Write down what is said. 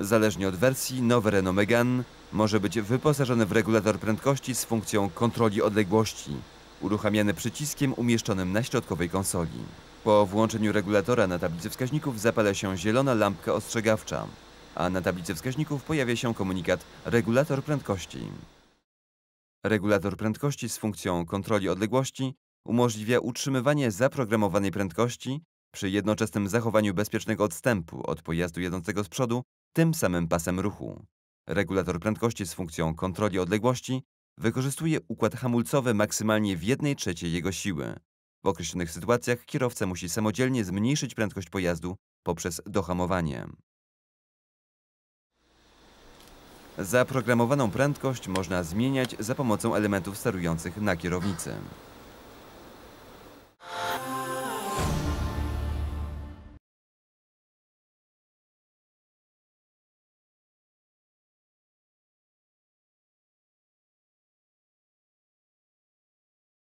Zależnie od wersji, nowe Renault Megane może być wyposażone w regulator prędkości z funkcją kontroli odległości, uruchamiany przyciskiem umieszczonym na środkowej konsoli. Po włączeniu regulatora na tablicy wskaźników zapala się zielona lampka ostrzegawcza, a na tablicy wskaźników pojawia się komunikat regulator prędkości. Regulator prędkości z funkcją kontroli odległości umożliwia utrzymywanie zaprogramowanej prędkości przy jednoczesnym zachowaniu bezpiecznego odstępu od pojazdu jadącego z przodu tym samym pasem ruchu. Regulator prędkości z funkcją kontroli odległości wykorzystuje układ hamulcowy maksymalnie w jednej trzeciej jego siły. W określonych sytuacjach kierowca musi samodzielnie zmniejszyć prędkość pojazdu poprzez dohamowanie. Zaprogramowaną prędkość można zmieniać za pomocą elementów sterujących na kierownicy.